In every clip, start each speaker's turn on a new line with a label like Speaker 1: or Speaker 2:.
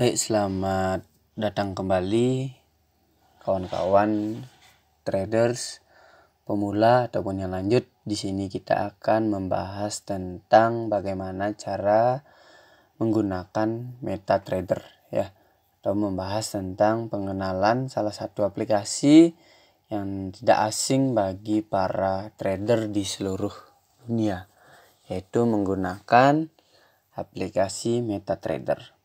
Speaker 1: Baik, selamat datang kembali kawan-kawan traders pemula ataupun yang lanjut. Di sini kita akan membahas tentang bagaimana cara menggunakan MetaTrader ya atau membahas tentang pengenalan salah satu aplikasi yang tidak asing bagi para trader di seluruh dunia yaitu menggunakan aplikasi MetaTrader.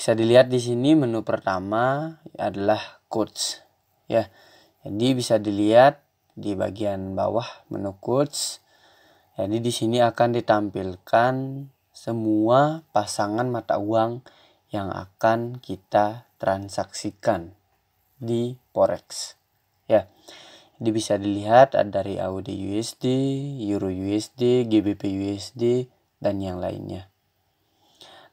Speaker 1: Bisa dilihat di sini menu pertama adalah quotes ya. Jadi bisa dilihat di bagian bawah menu quotes. Jadi di sini akan ditampilkan semua pasangan mata uang yang akan kita transaksikan di forex ya. Jadi bisa dilihat ada dari AUD USD, Euro USD, GBP USD dan yang lainnya.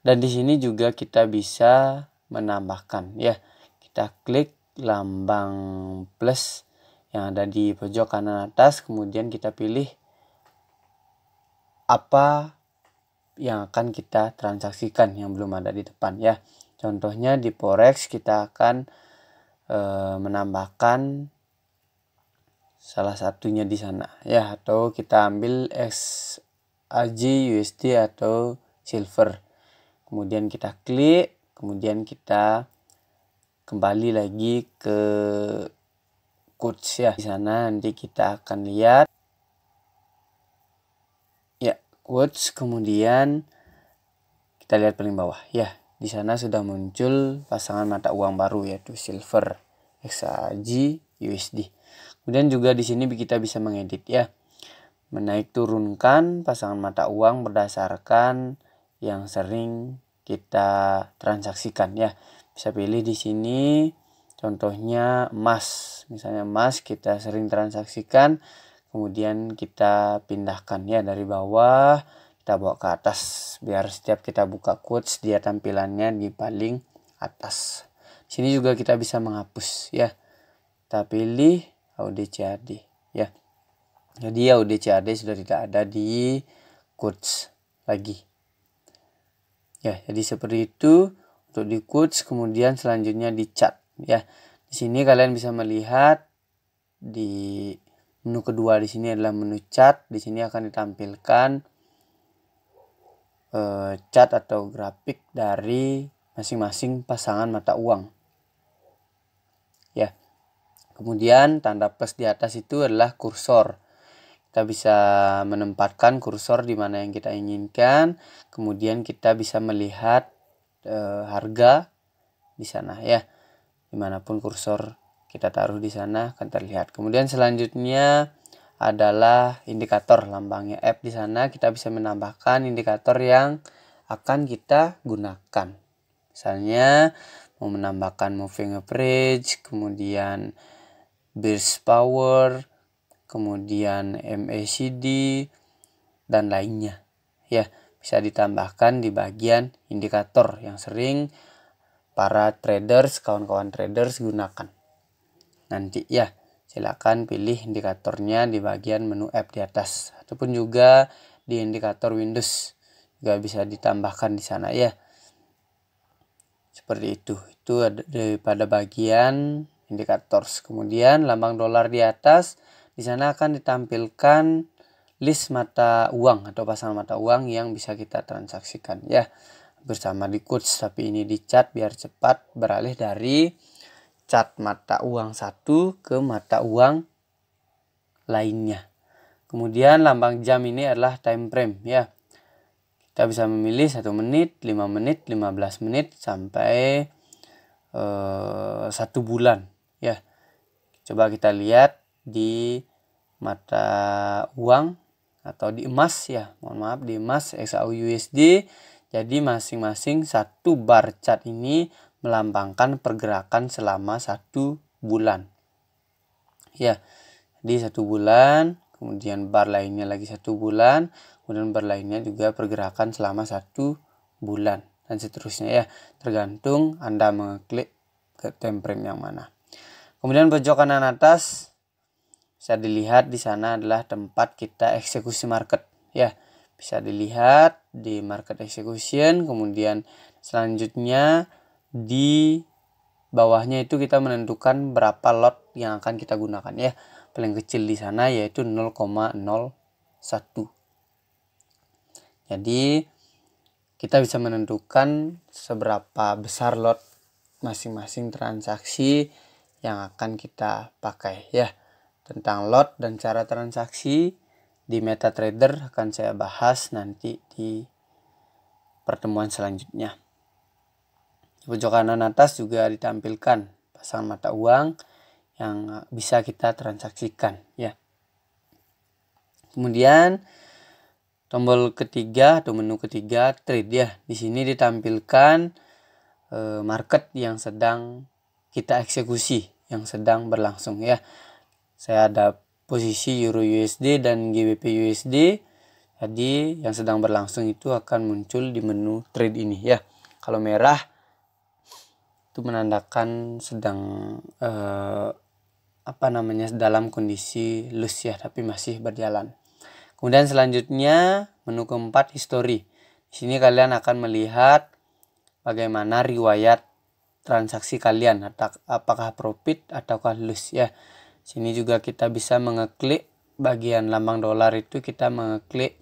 Speaker 1: Dan di sini juga kita bisa menambahkan ya. Kita klik lambang plus yang ada di pojok kanan atas, kemudian kita pilih apa yang akan kita transaksikan yang belum ada di depan ya. Contohnya di forex kita akan e, menambahkan salah satunya di sana ya atau kita ambil XAG USD atau silver kemudian kita klik kemudian kita kembali lagi ke coach ya di sana nanti kita akan lihat ya coach kemudian kita lihat paling bawah ya di sana sudah muncul pasangan mata uang baru yaitu silver XAG USD kemudian juga di sini kita bisa mengedit ya menaik turunkan pasangan mata uang berdasarkan yang sering kita transaksikan ya. Bisa pilih di sini contohnya emas. Misalnya emas kita sering transaksikan kemudian kita pindahkan ya dari bawah kita bawa ke atas biar setiap kita buka quotes dia tampilannya di paling atas. Di sini juga kita bisa menghapus ya. Kita pilih AUDCAD ya. Jadi AUDCAD sudah tidak ada di quotes lagi. Ya, jadi seperti itu untuk di quotes kemudian selanjutnya di chat ya. Di sini kalian bisa melihat di menu kedua di sini adalah menu chat. Di sini akan ditampilkan eh, chat atau grafik dari masing-masing pasangan mata uang. Ya. Kemudian tanda plus di atas itu adalah kursor kita bisa menempatkan kursor di mana yang kita inginkan kemudian kita bisa melihat e, harga di sana ya dimanapun kursor kita taruh di sana akan terlihat kemudian selanjutnya adalah indikator lambangnya app di sana kita bisa menambahkan indikator yang akan kita gunakan misalnya mau menambahkan moving average kemudian burst power kemudian MACD, dan lainnya. Ya, bisa ditambahkan di bagian indikator yang sering para traders, kawan-kawan traders gunakan. Nanti ya, silakan pilih indikatornya di bagian menu app di atas ataupun juga di indikator Windows juga bisa ditambahkan di sana ya. Seperti itu. Itu ada daripada bagian indikator. Kemudian lambang dolar di atas di sana akan ditampilkan list mata uang atau pasangan mata uang yang bisa kita transaksikan ya bersama di quotes tapi ini di chat biar cepat beralih dari cat mata uang satu ke mata uang lainnya kemudian lambang jam ini adalah time frame ya kita bisa memilih satu menit lima menit 15 menit sampai eh, satu bulan ya coba kita lihat di mata uang atau di emas ya mohon maaf di emas XAU USD jadi masing-masing satu bar chart ini melambangkan pergerakan selama satu bulan ya di satu bulan kemudian bar lainnya lagi satu bulan kemudian bar lainnya juga pergerakan selama satu bulan dan seterusnya ya tergantung anda mengklik ke time yang mana kemudian pojok kanan atas bisa dilihat di sana adalah tempat kita eksekusi market ya bisa dilihat di market execution kemudian selanjutnya di bawahnya itu kita menentukan berapa lot yang akan kita gunakan ya paling kecil di sana yaitu 0,01 jadi kita bisa menentukan seberapa besar lot masing-masing transaksi yang akan kita pakai ya tentang lot dan cara transaksi di MetaTrader akan saya bahas nanti di pertemuan selanjutnya. Di pojok kanan atas juga ditampilkan pasangan mata uang yang bisa kita transaksikan ya. Kemudian tombol ketiga atau menu ketiga trade ya. Di sini ditampilkan eh, market yang sedang kita eksekusi, yang sedang berlangsung ya saya ada posisi Euro USD dan GBP USD jadi yang sedang berlangsung itu akan muncul di menu trade ini ya kalau merah itu menandakan sedang eh, apa namanya dalam kondisi loose ya tapi masih berjalan kemudian selanjutnya menu keempat history di sini kalian akan melihat bagaimana riwayat transaksi kalian apakah profit ataukah loss ya Sini juga kita bisa mengeklik bagian lambang dolar itu kita mengeklik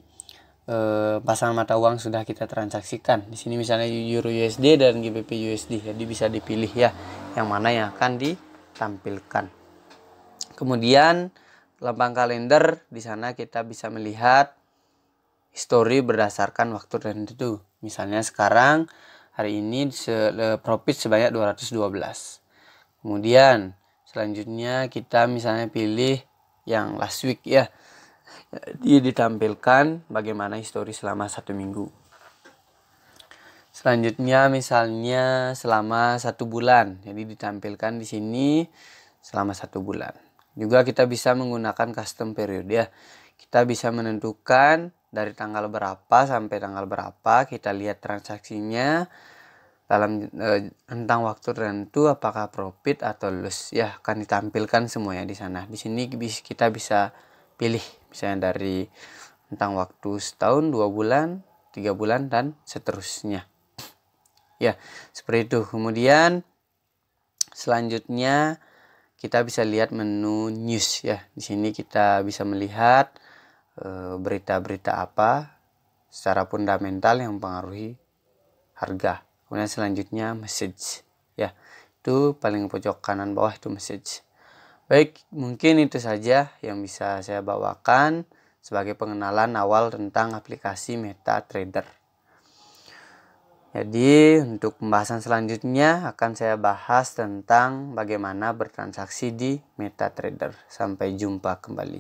Speaker 1: e, eh, pasangan mata uang sudah kita transaksikan. Di sini misalnya Euro USD dan GBP USD. Jadi ya, bisa dipilih ya yang mana yang akan ditampilkan. Kemudian lambang kalender di sana kita bisa melihat histori berdasarkan waktu tertentu. Misalnya sekarang hari ini se eh, profit sebanyak 212. Kemudian selanjutnya kita misalnya pilih yang last week ya dia ditampilkan bagaimana histori selama satu minggu selanjutnya misalnya selama satu bulan jadi ditampilkan di sini selama satu bulan juga kita bisa menggunakan custom period ya kita bisa menentukan dari tanggal berapa sampai tanggal berapa kita lihat transaksinya dalam eh, tentang waktu tertentu apakah profit atau loss ya akan ditampilkan semuanya di sana di sini kita bisa pilih misalnya dari tentang waktu setahun dua bulan tiga bulan dan seterusnya ya seperti itu kemudian selanjutnya kita bisa lihat menu news ya di sini kita bisa melihat eh, berita-berita apa secara fundamental yang mempengaruhi harga kemudian selanjutnya message ya itu paling pojok kanan bawah itu message baik mungkin itu saja yang bisa saya bawakan sebagai pengenalan awal tentang aplikasi MetaTrader. Jadi, untuk pembahasan selanjutnya akan saya bahas tentang bagaimana bertransaksi di MetaTrader. Sampai jumpa kembali.